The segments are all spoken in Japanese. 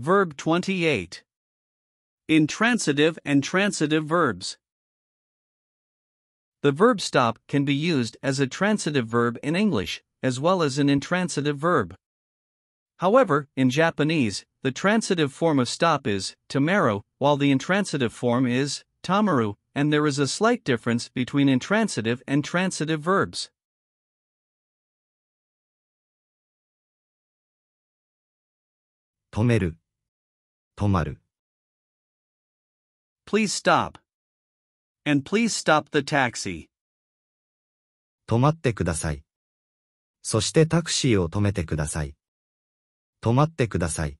Verb 28. Intransitive and transitive verbs. The verb stop can be used as a transitive verb in English, as well as an intransitive verb. However, in Japanese, the transitive form of stop is tamaru, while the intransitive form is tamaru, and there is a slight difference between intransitive and transitive verbs. Tomeru. 止まる。Please stop. And please stop the taxi. 止まってください。そしてタクシーを止めてください。止まってください。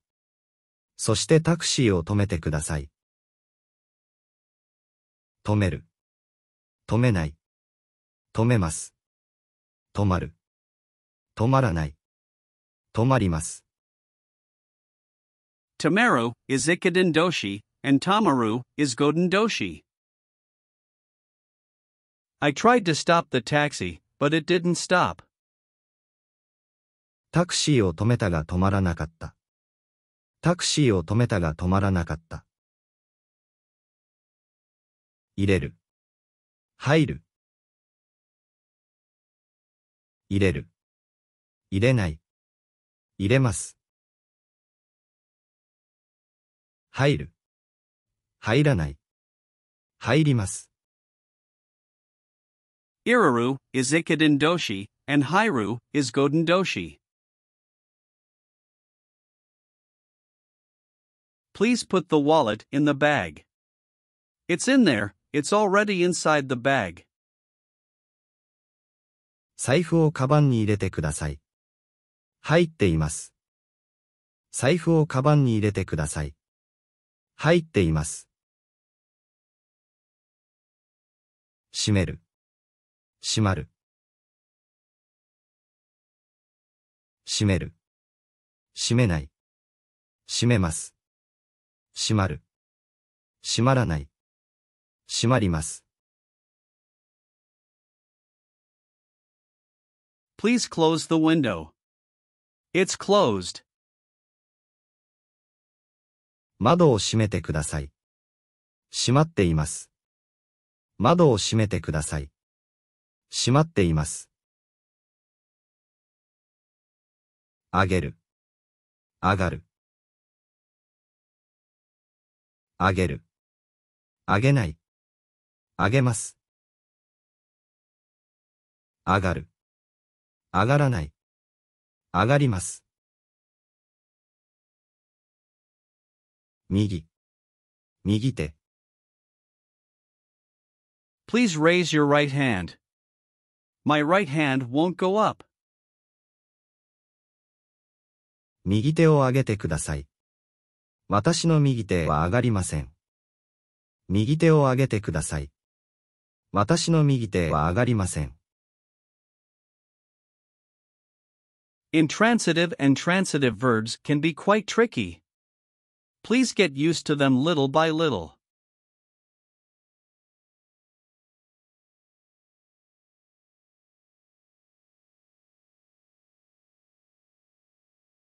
そしてタクシーを止めてください。止める。止めない。止めます。止まる。止まらない。止まります。Tamaru is Ikiden Doshi, and Tamaru is Goden Doshi. I tried to stop the taxi, but it didn't stop. タクシーを止めたが止まらなかった。タクシーを止めたが止まらなかった。入れる。入る。入れる。入れない。入れます。入る。入らない。入ります。Iraru is Ikiden Doshi, and Hiru a is Goden Doshi. Please put the wallet in the bag. It's in there, it's already inside the bag. 財布をカバンに入れてください。入っています。財布をカバンに入れてください。入っています。閉める、閉まる。閉める、閉めない、閉めます。閉まる、閉まらない、閉まります。Please close the window. It's closed. 窓を閉めてください。閉まっています。窓を閉めてください。閉まっています。あげる。上がる。あげる。あげない。あげます。上がる。上がらない。上がります。右、右手。Please raise your right hand. My right hand won't go up. 右手を上げてください。私の右手は上がりません。右手を上げてください。私の右手は上がりません。Intransitive and transitive verbs can be quite tricky. Please get used to them little by little.